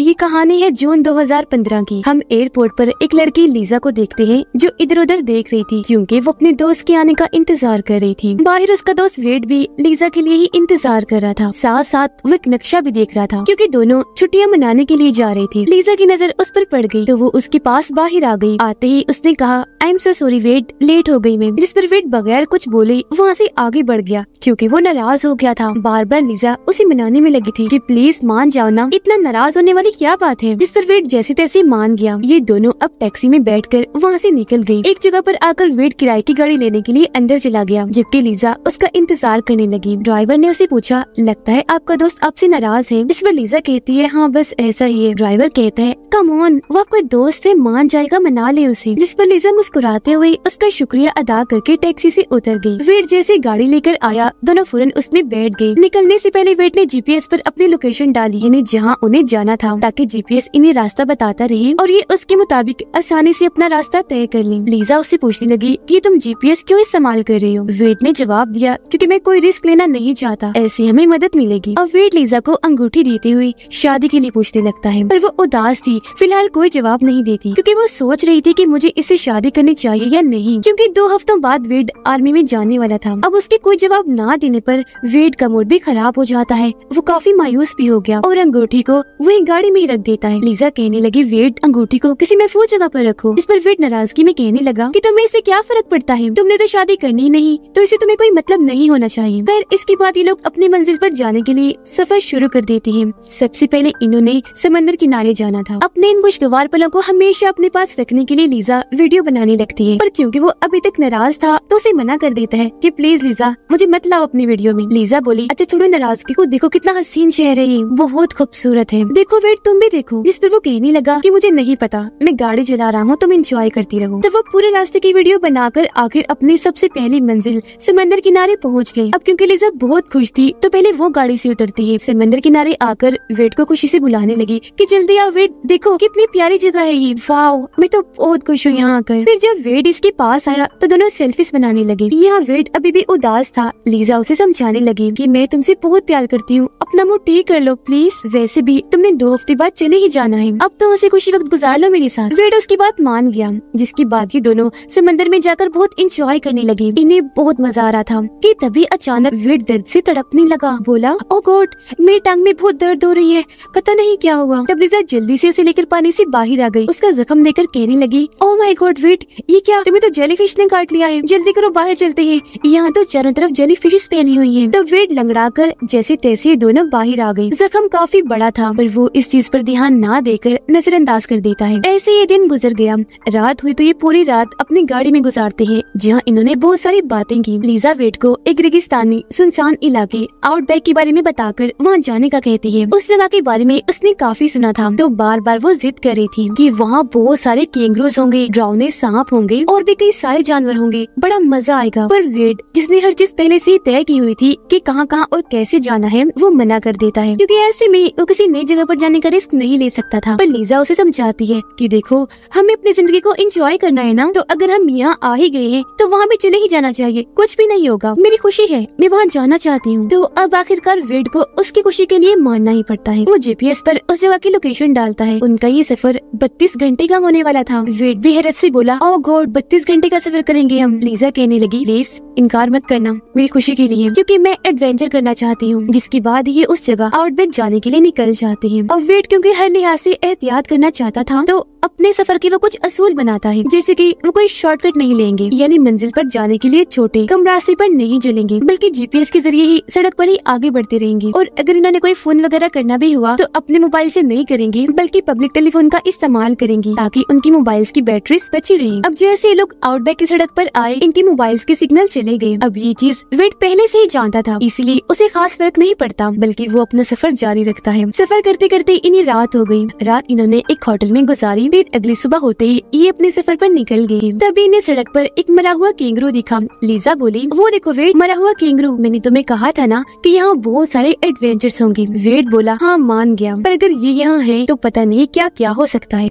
ये कहानी है जून 2015 की हम एयरपोर्ट पर एक लड़की लीजा को देखते हैं जो इधर उधर देख रही थी क्योंकि वो अपने दोस्त के आने का इंतजार कर रही थी बाहर उसका दोस्त वेट भी लीजा के लिए ही इंतजार कर रहा था साथ साथ वो एक नक्शा भी देख रहा था क्योंकि दोनों छुट्टियां मनाने के लिए जा रहे थे लीजा की नजर उस पर पड़ गई तो वो उसके पास बाहर आ गई आते ही उसने कहा I am so sorry wait late हो गई मैं जिस पर वेट बगैर कुछ बोले वहाँ से आगे बढ़ गया क्योंकि वो नाराज हो गया था बार बार लीजा उसे मनाने में लगी थी कि प्लीज मान जाओ ना इतना नाराज होने वाली ये क्या बात है इस पर वेट जैसे तैसे मान गया ये दोनों अब टैक्सी में बैठ कर वहाँ ऐसी निकल गयी एक जगह आरोप आकर वेट किराए की गाड़ी लेने के लिए अंदर चला गया जबकि लीजा उसका इंतजार करने लगी ड्राइवर ने उसे पूछा लगता है आपका दोस्त आपसे नाराज है इस पर लीजा कहती है हाँ बस ऐसा ही है ड्राइवर कहता है कम ऑन वो आपका दोस्त है मान जाएगा मना ले उसे जिस पर लीजा मुस्कुराते हुए उसका शुक्रिया अदा करके टैक्सी से उतर गई वेट जैसे गाड़ी लेकर आया दोनों फौरन उसमें बैठ गए निकलने से पहले वेट ने जीपीएस पर अपनी लोकेशन डाली यानी जहाँ उन्हें जाना था ताकि जीपीएस इन्हें रास्ता बताता रहे और ये उसके मुताबिक आसानी से अपना रास्ता तय कर ले लीजा उससे पूछने लगी कि तुम जीपीएस क्यों इस्तेमाल कर रहे हो वेट ने जवाब दिया क्योंकि मैं कोई रिस्क लेना नहीं चाहता ऐसे हमें मदद मिलेगी और वेट लीजा को अंगूठी देते हुए शादी के लिए पूछने लगता है पर वो उदास थी फिलहाल कोई जवाब नहीं देती क्योंकि वो सोच रही थी कि मुझे इसे शादी करनी चाहिए या नहीं क्योंकि दो हफ्तों बाद वेड आर्मी में जाने वाला था अब उसके कोई जवाब न देने पर वेड का मूड भी खराब हो जाता है वो काफी मायूस भी हो गया और अंगूठी को वही गाड़ी गाड़ी में ही रख देता है लीजा कहने लगी वेट अंगूठी को किसी महफूज जगह पर रखो इस पर वेट नाराजगी में कहने लगा की तुम्हें इससे क्या फर्क पड़ता है तुमने तो शादी करनी नहीं तो इसे तुम्हें कोई मतलब नहीं होना चाहिए खैर इसके बाद ये लोग अपनी मंजिल पर जाने के लिए सफर शुरू कर देते हैं सबसे पहले इन्होंने समंदर किनारे जाना था अपने इन खुशगवार पलों को हमेशा अपने पास रखने के लिए लीजा वीडियो बनाने लगती है पर क्यूँकी वो अभी तक नाराज था तो उसे मना कर देता है की प्लीज लीजा मुझे मत लाओ अपनी वीडियो में लीजा बोली अच्छा छोड़ो नाराजगी को देखो कितना हसीन शहर है ये बहुत खूबसूरत है देखो वे फिर तुम भी देखो जिस पर वो कहने लगा की मुझे नहीं पता मैं गाड़ी चला रहा हूँ तुम इंजॉय करती रहो तो वो पूरे रास्ते की वीडियो बनाकर आखिर अपनी सबसे पहली मंजिल समंदर किनारे पहुँच गई अब क्यूँकी लिजा बहुत खुश थी तो पहले वो गाड़ी ऐसी उतरती है समंदर किनारे आकर वेट को खुशी ऐसी बुलाने लगी की जल्दी आओ वेट देखो कितनी प्यारी जगह है ये वाओ मैं तो बहुत खुश हूँ यहाँ आकर फिर जब वेट इसके पास आया तो दोनों सेल्फीज बनाने लगे यहाँ वेट अभी भी उदास था लीजा उसे समझाने लगी की मैं तुमसे बहुत प्यार करती हूँ अपना मुँह ठीक कर लो प्लीज वैसे भी तुमने दो हफ्ते बाद चले ही जाना है अब तो उसे कुछ वक्त गुजार लो मेरे साथ वेड उसकी बात मान गया जिसके बाद ये दोनों समंदर में जाकर बहुत इंजॉय करने लगे इन्हें बहुत मजा आ रहा था कि तभी अचानक वेड दर्द से तड़पने लगा बोला ओ गॉड मेरी टांग में बहुत दर्द हो रही है पता नहीं क्या हुआ रिजा जल्दी से उसे लेकर पानी से बाहर आ गई उसका जख्म देकर कहने लगी ओ माई गॉड वेट ये क्या तुम्हें तो फिश ने काट लिया है जल्दी करो बाहर चलते हैं यहाँ तो चारों तरफ जेली फिशेस फैली हुई हैं। तो वेट लंगड़ा कर जैसे तैसे दोनों बाहर आ गए जख्म काफी बड़ा था पर वो इस चीज पर ध्यान ना देकर नजरअंदाज कर देता है ऐसे ये दिन गुजर गया रात हुई तो ये पूरी रात अपनी गाड़ी में गुजारते हैं जहाँ इन्होंने बहुत सारी बातें की लीजा वेट को एक रेगिस्तानी सुनसान इलाके आउटबैक के बारे में बताकर वहाँ जाने का कहती है उस जगह के बारे में उसने काफी सुना था तो बार बार वो जिद कर रही थी की वहाँ बहुत सारे केंगरूज होंगे ड्राउने सांप होंगे और भी कई सारे जानवर होंगे बड़ा मजा आएगा पर वेट जिसने हर चीज पहले से तय की हुई थी कि कहाँ कहाँ और कैसे जाना है वो मना कर देता है क्योंकि ऐसे में वो किसी नई जगह पर जाने का रिस्क नहीं ले सकता था पर लीजा उसे समझाती है कि देखो हमें अपनी जिंदगी को एंजॉय करना है ना तो अगर हम यहाँ आ ही गए हैं तो वहाँ भी चले ही जाना चाहिए कुछ भी नहीं होगा मेरी खुशी है मैं वहाँ जाना चाहती हूँ तो अब आखिरकार वेड को उसकी खुशी के लिए मानना ही पड़ता है वो जेपीएस पर उस जगह की लोकेशन डालता है उनका ये सफर बत्तीस घंटे का होने वाला था वेड भी हैरत से बोला ओ गॉड बत्तीस घंटे का सफर करेंगे हम लीजा कहने लगी प्लीज इनकार मत करना मेरी खुशी के लिए क्यूँकी मैं एडवेंचर करना चाहती हूँ जिसके बाद ये उस जगह आउटबेट जाने के लिए निकल जाते हैं और वेट क्योंकि हर लिहाज से एहतियात करना चाहता था तो अपने सफर के वो कुछ असूल बनाता है जैसे कि वो कोई शॉर्टकट नहीं लेंगे यानी मंजिल पर जाने के लिए छोटे कम रास्ते पर नहीं चलेंगे बल्कि जीपीएस के जरिए ही सड़क पर ही आगे बढ़ते रहेंगे और अगर इन्होंने कोई फोन वगैरह करना भी हुआ तो अपने मोबाइल से नहीं करेंगे बल्कि पब्लिक टेलीफोन का इस्तेमाल करेंगे ताकि उनकी मोबाइल की बैटरी बची रहे अब जैसे ये लोग आउटबैक की सड़क आरोप आए इनके मोबाइल के सिग्नल चले गए अब ये चीज वेट पहले ऐसी ही जानता था इसलिए उसे खास फर्क नहीं पड़ता बल्कि वो अपना सफर जारी रखता है सफर करते करते इन्हें रात हो गई रात इन्होंने एक होटल में गुजारी फिर अगली सुबह होते ही ये अपने सफर पर निकल गए तभी इन्हें सड़क पर एक मरा हुआ केंगरू दिखा लीजा बोली वो देखो वेट मरा हुआ केंगरू मैंने तुम्हें कहा था ना कि यहाँ बहुत सारे एडवेंचर्स होंगे वेट बोला हाँ मान गया पर अगर ये यहाँ है तो पता नहीं क्या क्या हो सकता है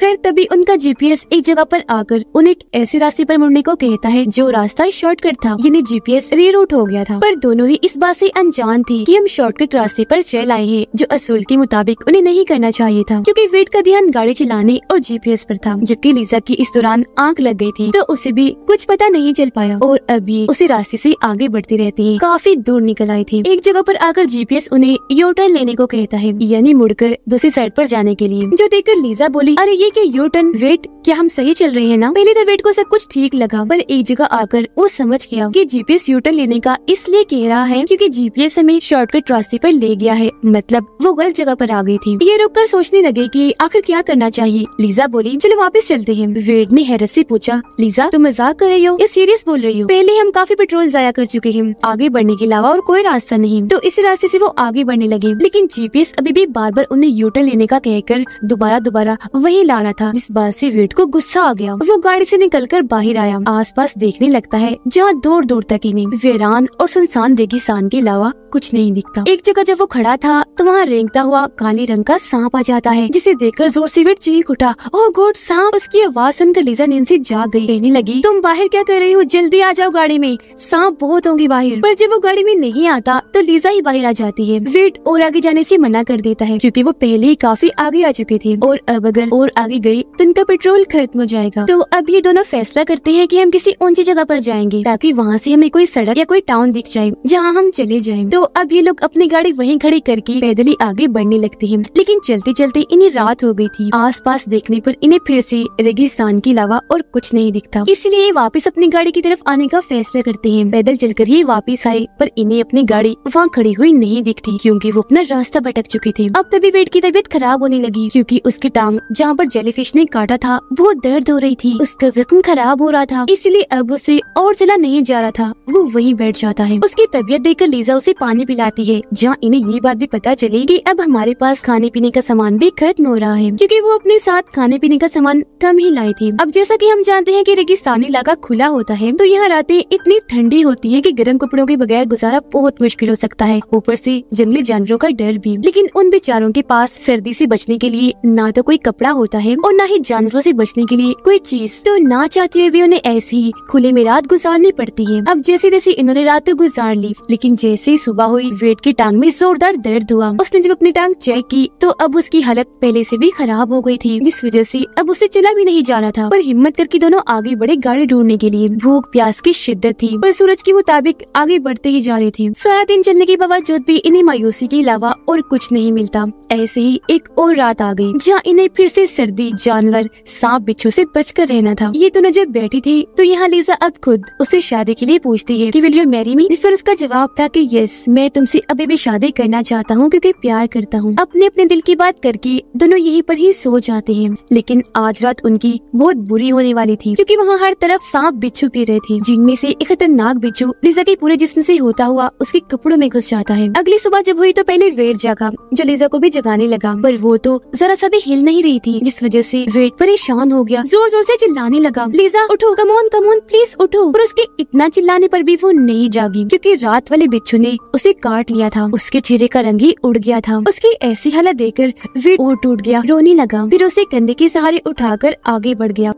खैर तभी उनका जीपीएस एक जगह पर आकर उन्हें एक ऐसे रास्ते पर मुड़ने को कहता है जो रास्ता शॉर्टकट था यानी जीपीएस रीरूट हो गया था पर दोनों ही इस बात से अनजान थे कि हम शॉर्टकट रास्ते पर चल आए हैं जो असूल के मुताबिक उन्हें नहीं करना चाहिए था क्योंकि वेट का ध्यान गाड़ी चलाने और जीपीएस पर था जबकि लीजा की इस दौरान आंख लग गई थी तो उसे भी कुछ पता नहीं चल पाया और अभी उसी रास्ते से आगे बढ़ती रहती है काफी दूर निकल आई थी एक जगह पर आकर जीपीएस उन्हें यू टर्न लेने को कहता है यानी मुड़कर दूसरी साइड पर जाने के लिए जो देखकर लीजा बोली अरे ये कि यू टर्न वेट क्या हम सही चल रहे हैं ना पहले तो वेट को सब कुछ ठीक लगा पर एक जगह आकर वो समझ गया कि जीपीएस यू टर्न लेने का इसलिए कह रहा है क्योंकि जीपीएस हमें शॉर्टकट रास्ते पर ले गया है मतलब वो गलत जगह पर आ गई थी ये रुक कर सोचने लगे कि आखिर क्या करना चाहिए लीजा बोली चलो वापस चलते हैं वेट ने हैरत से पूछा लीजा तुम मजाक कर रही हो या सीरियस बोल रही हो पहले हम काफी पेट्रोल जाया कर चुके हैं आगे बढ़ने के अलावा और कोई रास्ता नहीं तो इसी रास्ते से वो आगे बढ़ने लगे लेकिन जीपीएस अभी भी बार बार उन्हें यूटर्न लेने का कहकर दोबारा दोबारा वही आ रहा था जिस बात से वेट को गुस्सा आ गया वो गाड़ी से निकलकर बाहर आया आसपास देखने लगता है जहाँ दूर दूर तक ही नहीं वेरान और सुनसान रेगिस्तान के अलावा कुछ नहीं दिखता एक जगह जब वो खड़ा था तो वहाँ रेंगता हुआ काले रंग का सांप आ जाता है जिसे देखकर जोर से वेट चीख उठा और गोड सांप उसकी आवाज सुनकर लीजा नींद से जाग गई कहने लगी तुम बाहर क्या कर रही हो जल्दी आ जाओ गाड़ी में सांप बहुत होंगे बाहर पर जब वो गाड़ी में नहीं आता तो लीजा ही बाहर आ जाती है वेट और आगे जाने से मना कर देता है क्योंकि वो पहले ही काफी आगे आ चुके थे और अब अगर और आगे गई तो इनका पेट्रोल खत्म हो जाएगा तो अब ये दोनों फैसला करते हैं कि हम किसी ऊंची जगह पर जाएंगे ताकि वहाँ से हमें कोई सड़क या कोई टाउन दिख जाए जहाँ हम चले जाए तो अब ये लोग अपनी गाड़ी वहीं खड़ी करके पैदल ही आगे बढ़ने लगते हैं लेकिन चलते चलते इन्हें रात हो गई थी पास देखने पर इन्हें फिर से रेगिस्तान के अलावा और कुछ नहीं दिखता इसलिए वापस अपनी गाड़ी की तरफ आने का फैसला करते हैं पैदल कर ये वापिस आए पर इन्हें अपनी गाड़ी वहाँ खड़ी हुई नहीं दिखती क्योंकि वो अपना रास्ता भटक चुके थे अब तभी वेट की तबीयत खराब होने लगी क्योंकि उसकी टांग जहाँ पर जेलीफिश ने काटा था वो दर्द हो रही थी उसका जख्म खराब हो रहा था इसलिए अब उसे और चला नहीं जा रहा था वो वहीं बैठ जाता है उसकी तबीयत देखकर लीजा उसे पानी पिलाती है जहाँ इन्हें ये बात भी पता चली कि अब हमारे पास खाने पीने का सामान भी खत्म हो रहा है क्योंकि वो अपने साथ खाने पीने का सामान कम ही लाए थे अब जैसा कि हम जानते हैं कि रेगिस्तानी इलाका खुला होता है तो यहाँ रातें इतनी ठंडी होती है कि गर्म कपड़ों के बगैर गुजारा बहुत मुश्किल हो सकता है ऊपर से जंगली जानवरों का डर भी लेकिन उन बेचारों के पास सर्दी से बचने के लिए ना तो कोई कपड़ा होता है है और न ही जानवरों से बचने के लिए कोई चीज तो ना चाहते हुए भी उन्हें ऐसी ही खुले में रात गुजारनी पड़ती है अब जैसे जैसे इन्होंने रात तो गुजार ली लेकिन जैसे ही सुबह हुई वेट की टांग में जोरदार दर्द हुआ उसने जब अपनी टांग चेक की तो अब उसकी हालत पहले से भी खराब हो गई थी जिस वजह से अब उसे चला भी नहीं जा रहा था पर हिम्मत करके दोनों आगे बढ़े गाड़ी ढूंढने के लिए भूख प्यास की शिद्दत थी पर सूरज के मुताबिक आगे बढ़ते ही जा रहे थे सारा दिन चलने के बावजूद भी इन्हें मायूसी के अलावा और कुछ नहीं मिलता ऐसे ही एक और रात आ गई जहाँ इन्हें फिर से सर्दी सर्दी जानवर सांप बिच्छू से बचकर रहना था ये दोनों जब बैठी थी तो यहाँ लीजा अब खुद उसे शादी के लिए पूछती है कि विल यू मैरी मी इस पर उसका जवाब था कि यस मैं तुमसे अभी भी शादी करना चाहता हूँ क्योंकि प्यार करता हूँ अपने अपने दिल की बात करके दोनों यही पर ही सो जाते हैं लेकिन आज रात उनकी बहुत बुरी होने वाली थी क्योंकि वहाँ हर तरफ सांप बिच्छू पी रहे थे जिनमें से एक खतरनाक बिच्छू लीजा के पूरे जिसम से होता हुआ उसके कपड़ों में घुस जाता है अगली सुबह जब हुई तो पहले वेट जागा जो लीजा को भी जगाने लगा पर वो तो जरा सा भी हिल नहीं रही थी जिस वजह से वेट परेशान हो गया जोर जोर से चिल्लाने लगा लीजा उठो कमोन कमोन प्लीज उठो और उसके इतना चिल्लाने पर भी वो नहीं जागी क्योंकि रात वाले बिच्छू ने उसे काट लिया था उसके चेहरे का रंग ही उड़ गया था उसकी ऐसी हालत देखकर वेट और टूट गया रोने लगा फिर उसे कंधे के सहारे उठाकर आगे बढ़ गया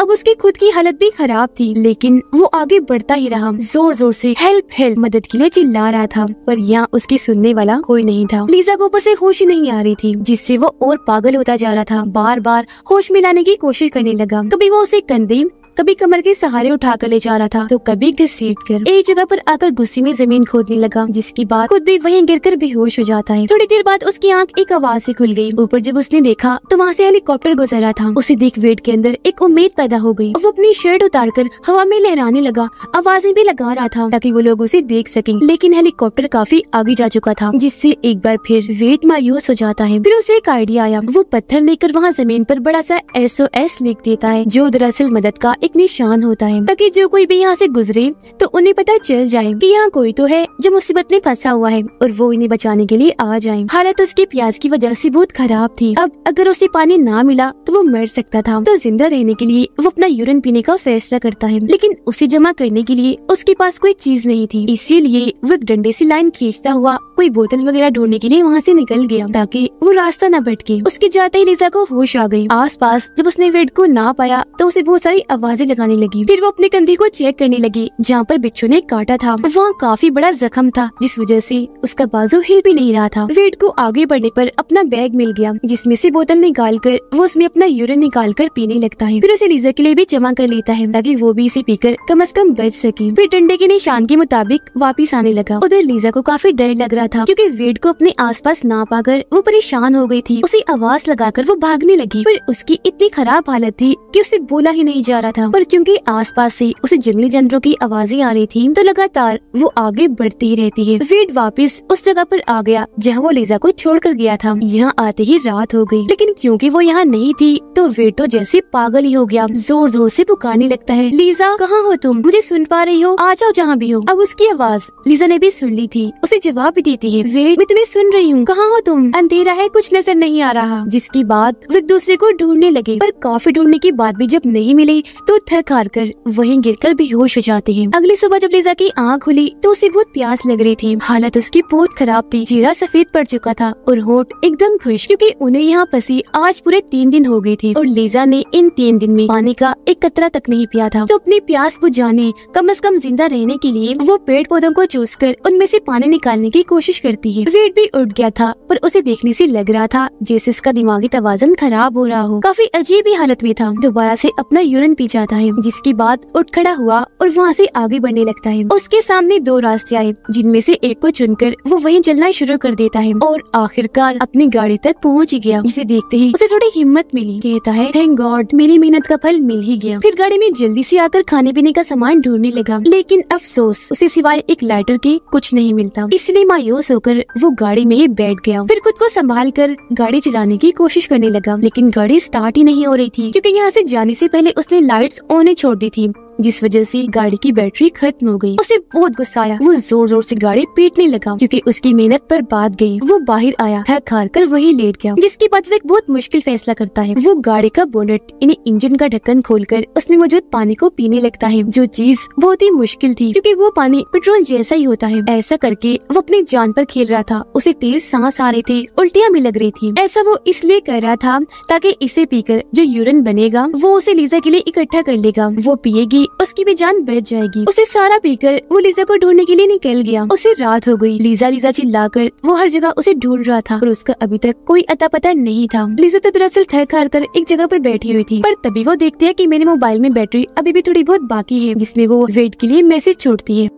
अब उसकी खुद की हालत भी खराब थी लेकिन वो आगे बढ़ता ही रहा जोर जोर से हेल्प हेल्प मदद के लिए चिल्ला रहा था पर यहाँ उसकी सुनने वाला कोई नहीं था लीजा को ऊपर से होश नहीं आ रही थी जिससे वो और पागल होता जा रहा था बार बार होश मिलाने की कोशिश करने लगा तभी वो उसे कंधे कभी कमर के सहारे उठा कर ले जा रहा था तो कभी घसीट कर एक जगह पर आकर गुस्से में जमीन खोदने लगा जिसकी बात खुद भी वहीं गिरकर बेहोश हो जाता है थोड़ी देर बाद उसकी आंख एक आवाज से खुल गई ऊपर जब उसने देखा तो वहाँ से हेलीकॉप्टर गुजर रहा था उसे देख वेट के अंदर एक उम्मीद पैदा हो गई वो अपनी शर्ट उतार कर हवा में लहराने लगा आवाजें भी लगा रहा था ताकि वो लोग उसे देख सके लेकिन हेलीकॉप्टर काफी आगे जा चुका था जिससे एक बार फिर वेट मायूस हो जाता है फिर उसे एक आइडिया आया वो पत्थर लेकर वहाँ जमीन पर बड़ा सा एस लिख देता है जो दरअसल मदद का एक एक निशान होता है ताकि जो कोई भी यहाँ से गुजरे तो उन्हें पता चल जाए कि यहाँ कोई तो है जो मुसीबत में फंसा हुआ है और वो इन्हें बचाने के लिए आ जाए हालत उसके प्याज की वजह से बहुत खराब थी अब अगर उसे पानी ना मिला तो वो मर सकता था तो जिंदा रहने के लिए वो अपना यूरिन पीने का फैसला करता है लेकिन उसे जमा करने के लिए उसके पास कोई चीज नहीं थी इसीलिए वो एक डंडे ऐसी लाइन खींचता हुआ कोई बोतल वगैरह ढूंढने के लिए वहाँ ऐसी निकल गया ताकि वो रास्ता न भटके उसके जाते ही रिजा को होश आ गयी आस जब उसने वेड को ना पाया तो उसे बहुत सारी आवाज आवाजें लगाने लगी फिर वो अपने कंधे को चेक करने लगी जहाँ पर बिच्छू ने काटा था वहाँ काफी बड़ा जख्म था जिस वजह से उसका बाजू हिल भी नहीं रहा था वेट को आगे बढ़ने पर अपना बैग मिल गया जिसमें से बोतल निकाल कर वो उसमें अपना यूरिन निकाल कर पीने लगता है फिर उसे लीजा के लिए भी जमा कर लेता है ताकि वो भी इसे पीकर कम अज कम बच सके फिर डंडे के निशान के मुताबिक वापिस आने लगा उधर लीजा को काफी डर लग रहा था क्यूँकी वेट को अपने पास ना पाकर वो परेशान हो गयी थी उसे आवाज कर वो भागने लगी पर उसकी इतनी खराब हालत थी की उसे बोला ही नहीं जा रहा था था पर क्योंकि आसपास से उसे जंगली जानवरों की आवाजें आ रही थी तो लगातार वो आगे बढ़ती रहती है वेड वापस उस जगह पर आ गया जहाँ वो लीजा को छोड़ कर गया था यहाँ आते ही रात हो गई लेकिन क्योंकि वो यहाँ नहीं थी तो वेड तो जैसे पागल ही हो गया जोर जोर से पुकारने लगता है लीजा कहाँ हो तुम मुझे सुन पा रही हो आ जाओ जहाँ भी हो अब उसकी आवाज लीजा ने भी सुन ली थी उसे जवाब भी देती है वेट मैं तुम्हें सुन रही हूँ कहाँ हो तुम अंधेरा है कुछ नजर नहीं आ रहा जिसकी बात वे एक दूसरे को ढूंढने लगे पर काफी ढूंढने की बात भी जब नहीं मिली तो थक हार कर वही गिर कर बेहोश हो जाते हैं अगली सुबह जब लीजा की आँख खुली तो उसे बहुत प्यास लग रही थी हालत उसकी बहुत खराब थी चेहरा सफेद पड़ चुका था और होठ एकदम खुश क्योंकि उन्हें यहाँ पसी आज पूरे तीन दिन हो गयी थी और लीजा ने इन तीन दिन में पानी का एक कतरा तक नहीं पिया था तो अपनी प्यास बुझाने कम अज कम जिंदा रहने के लिए वो पेड़ पौधों को चूस कर उनमें से पानी निकालने की कोशिश करती है वेट भी उठ गया था पर उसे देखने से लग रहा था जैसे उसका दिमागी तवाजन खराब हो रहा हो काफी अजीब ही हालत में था दोबारा से अपना यूरिन पी जाता है जिसके बाद उठ खड़ा हुआ और वहाँ से आगे बढ़ने लगता है उसके सामने दो रास्ते आए जिनमें से एक को चुनकर वो वहीं चलना शुरू कर देता है और आखिरकार अपनी गाड़ी तक पहुँच गया जिसे देखते ही उसे थोड़ी हिम्मत मिली कहता है थैंक गॉड मेरी मेहनत का फल मिल ही गया फिर गाड़ी में जल्दी से आकर खाने पीने का सामान ढूंढने लगा लेकिन अफसोस उसे सिवाय एक लाइटर के कुछ नहीं मिलता इसलिए मायूस होकर वो गाड़ी में ही बैठ गया फिर खुद को संभाल कर गाड़ी चलाने की कोशिश करने लगा लेकिन गाड़ी स्टार्ट ही नहीं हो रही थी क्योंकि यहाँ से जाने से पहले उसने लाइट प्लेट्स ओने छोड़ दी थी जिस वजह से गाड़ी की बैटरी खत्म हो गई उसे बहुत गुस्सा आया वो जोर जोर से गाड़ी पीटने लगा क्योंकि उसकी मेहनत पर बात गई वो बाहर आया थक हार कर वही लेट गया जिसके बाद वो एक बहुत मुश्किल फैसला करता है वो गाड़ी का बोनेट इन इंजन का ढक्कन कर उसमें मौजूद पानी को पीने लगता है जो चीज बहुत ही मुश्किल थी क्यूँकी वो पानी पेट्रोल जैसा ही होता है ऐसा करके वो अपनी जान पर खेल रहा था उसे तेज सांस आ रही थी उल्टियाँ भी लग रही थी ऐसा वो इसलिए कर रहा था ताकि इसे पीकर जो यूरिन बनेगा वो उसे लीजा के लिए इकट्ठा कर लेगा वो पिएगी उसकी भी जान बच जाएगी उसे सारा पीकर वो लीजा को ढूंढने के लिए निकल गया उसे रात हो गई लीजा लीजा चिल्लाकर वो हर जगह उसे ढूंढ रहा था और उसका अभी तक कोई अता पता नहीं था लीजा तो दरअसल थर हार कर एक जगह पर बैठी हुई थी पर तभी वो देखती है कि मेरे मोबाइल में बैटरी अभी भी थोड़ी बहुत बाकी है जिसमें वो वेट के लिए मैसेज छोड़ती है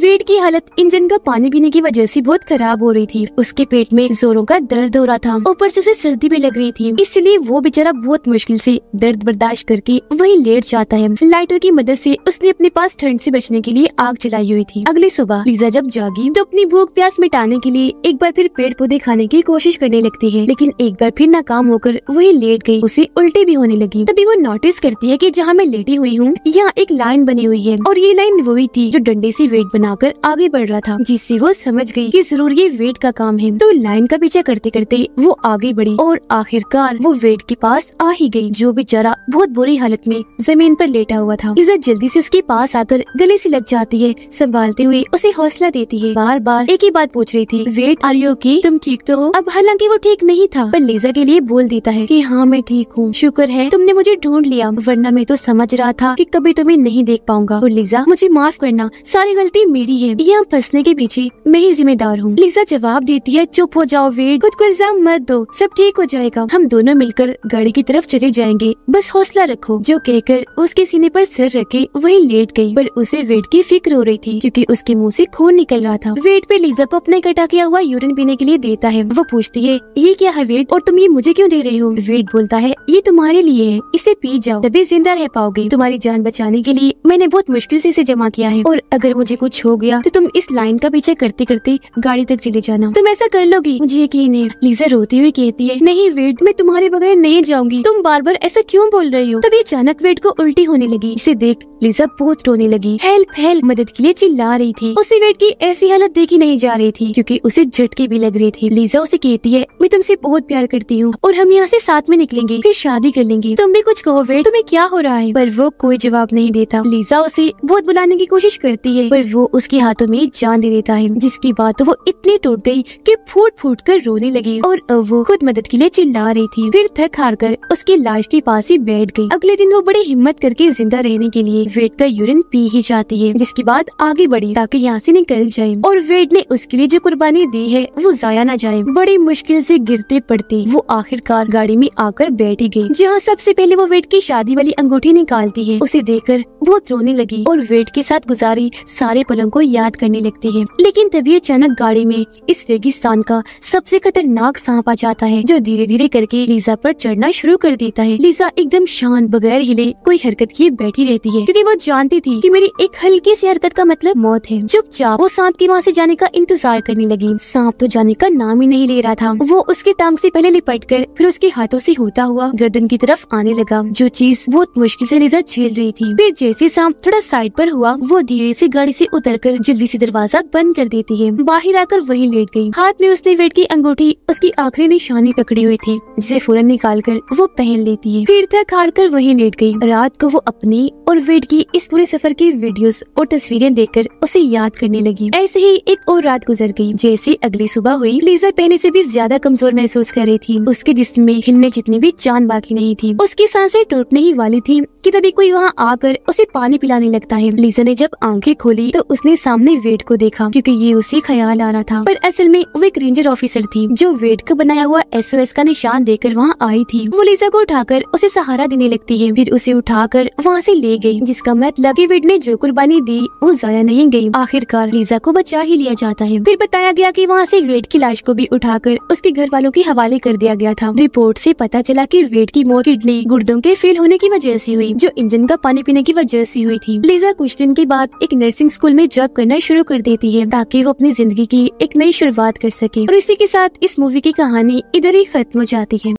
वेट की हालत इंजन का पानी पीने की वजह से बहुत खराब हो रही थी उसके पेट में जोरों का दर्द हो रहा था ऊपर से उसे सर्दी भी लग रही थी इसलिए वो बेचारा बहुत मुश्किल से दर्द बर्दाश्त करके वहीं लेट जाता है लाइटर की मदद से उसने अपने पास ठंड से बचने के लिए आग जलाई हुई थी अगली सुबह लीजा जब जागी तो अपनी भूख प्यास मिटाने के लिए एक बार फिर पेड़ पौधे खाने की कोशिश करने लगती है लेकिन एक बार फिर नाकाम होकर वही लेट गयी उसे उल्टी भी होने लगी तभी वो नोटिस करती है की जहाँ मैं लेटी हुई हूँ यहाँ एक लाइन बनी हुई है और ये लाइन वही थी जो डंडे ऐसी वेट बनी बनाकर आगे बढ़ रहा था जिससे वो समझ गई कि जरूर ये वेट का काम है तो लाइन का पीछा करते करते वो आगे बढ़ी और आखिरकार वो वेट के पास आ ही गई जो बेचारा बहुत बुरी हालत में जमीन पर लेटा हुआ था इज्जत जल्दी से उसके पास आकर गले से लग जाती है संभालते हुए उसे हौसला देती है बार बार एक ही बात पूछ रही थी वेट आर यू की तुम ठीक तो हो अब हालांकि वो ठीक नहीं था पर लीजा के लिए बोल देता है की हाँ मैं ठीक हूँ शुक्र है तुमने मुझे ढूंढ लिया वरना मैं तो समझ रहा था की कभी तुम्हें नहीं देख पाऊंगा और लीजा मुझे माफ करना सारी गलती मेरी है यहाँ फंसने के पीछे मैं ही जिम्मेदार हूँ लीजा जवाब देती है चुप हो जाओ वेट खुद को इल्जाम मत दो सब ठीक हो जाएगा हम दोनों मिलकर गाड़ी की तरफ चले जाएंगे बस हौसला रखो जो कहकर उसके सीने पर सिर रखे वही लेट गई पर उसे वेट की फिक्र हो रही थी क्योंकि उसके मुंह से खून निकल रहा था वेट पे लीजा को अपने इकट्ठा किया हुआ यूरिन पीने के लिए देता है वो पूछती है ये क्या है वेट और तुम ये मुझे क्यों दे रही हो वेट बोलता है ये तुम्हारे लिए है इसे पी जाओ तभी जिंदा रह पाओगे तुम्हारी जान बचाने के लिए मैंने बहुत मुश्किल ऐसी इसे जमा किया है और अगर मुझे कुछ कुछ हो गया तो तुम इस लाइन का पीछे करते करते गाड़ी तक चले जाना तुम ऐसा कर लोगी मुझे यकीन है लीजा रोती हुई कहती है नहीं वेट मैं तुम्हारे बगैर नहीं जाऊंगी तुम बार बार ऐसा क्यों बोल रही हो तभी अचानक वेट को उल्टी होने लगी इसे देख लीजा बहुत रोने लगी हेल्प हेल्प मदद के लिए चिल्ला रही थी उसे वेट की ऐसी हालत देखी नहीं जा रही थी क्यूँकी उसे झटके भी लग रही थी लीजा उसे कहती है मैं तुमसे बहुत प्यार करती हूँ और हम यहाँ से साथ में निकलेंगे फिर शादी कर लेंगे तुम भी कुछ कहो वेट तुम्हें क्या हो रहा है पर वो कोई जवाब नहीं देता लीजा उसे बहुत बुलाने की कोशिश करती है पर वो वो उसके हाथों में जान दे देता है जिसकी बात वो इतनी टूट गई कि फूट फूट कर रोने लगी और वो खुद मदद के लिए चिल्ला रही थी फिर थक हार कर उसकी लाश के पास ही बैठ गई अगले दिन वो बड़ी हिम्मत करके जिंदा रहने के लिए वेट का यूरिन पी ही जाती है जिसके बाद आगे बढ़ी ताकि यहाँ से निकल जाए और वेट ने उसके लिए जो कुर्बानी दी है वो जाया ना जाए बड़ी मुश्किल से गिरते पड़ते वो आखिरकार गाड़ी में आकर बैठी गयी जहाँ सबसे पहले वो वेट की शादी वाली अंगूठी निकालती है उसे देखकर बहुत रोने लगी और वेट के साथ गुजारी सारे पलों को याद करने लगती है लेकिन तभी अचानक गाड़ी में इस रेगिस्तान का सबसे खतरनाक सांप आ जाता है जो धीरे धीरे करके लीजा पर चढ़ना शुरू कर देता है लीजा एकदम शांत बगैर हिले कोई हरकत किए बैठी रहती है क्योंकि वो जानती थी कि मेरी एक हल्की सी हरकत का मतलब मौत है चुपचाप वो सांप की वहाँ से जाने का इंतजार करने लगी सांप तो जाने का नाम ही नहीं ले रहा था वो उसके टांग से पहले लिपट कर फिर उसके हाथों से होता हुआ गर्दन की तरफ आने लगा जो चीज बहुत मुश्किल से लीजा झेल रही थी फिर जैसे सांप थोड़ा साइड पर हुआ वो धीरे से गाड़ी से उतरकर जल्दी से दरवाजा बंद कर देती है बाहर आकर वही लेट गई हाथ में उसने वेट की अंगूठी उसकी आखिरी निशानी पकड़ी हुई थी जिसे फौरन निकाल कर वो पहन लेती है फिर तक हार कर वही लेट गयी रात को वो अपनी और वेट की इस पूरे सफर की वीडियो और तस्वीरें कर उसे याद करने लगी ऐसे ही एक और रात गुजर गयी जैसे अगली सुबह हुई लीजा पहले ऐसी भी ज्यादा कमजोर महसूस कर रही थी उसके जिसम में हिलने जितनी भी जान बाकी नहीं थी उसकी सांसें टूटने ही वाली थी कि तभी कोई वहाँ आकर उसे पानी पिलाने लगता है लीजा ने जब आंखें खोली तो उसने सामने वेट को देखा क्योंकि ये उसे ख्याल आ रहा था पर असल में वो एक रेंजर ऑफिसर थी जो वेट का बनाया हुआ एस का निशान देकर वहाँ आई थी वो लीजा को उठाकर उसे सहारा देने लगती है फिर उसे उठाकर वहाँ से ले गई जिसका मतलब की वेट ने जो कुर्बानी दी वो जाया नहीं गयी आखिरकार लीजा को बचा ही लिया जाता है फिर बताया गया की वहाँ ऐसी वेट की लाश को भी उठाकर उसके घर वालों के हवाले कर दिया गया था रिपोर्ट ऐसी पता चला की वेट की मौत किडनी गुर्दों के फेल होने की वजह ऐसी हुई जो इंजन का पानी पीने की वजह से हुई थी लीजा कुछ दिन के बाद एक नर्सिंग स्कूल में में जॉब करना शुरू कर देती है ताकि वो अपनी जिंदगी की एक नई शुरुआत कर सके और इसी के साथ इस मूवी की कहानी इधर ही खत्म हो जाती है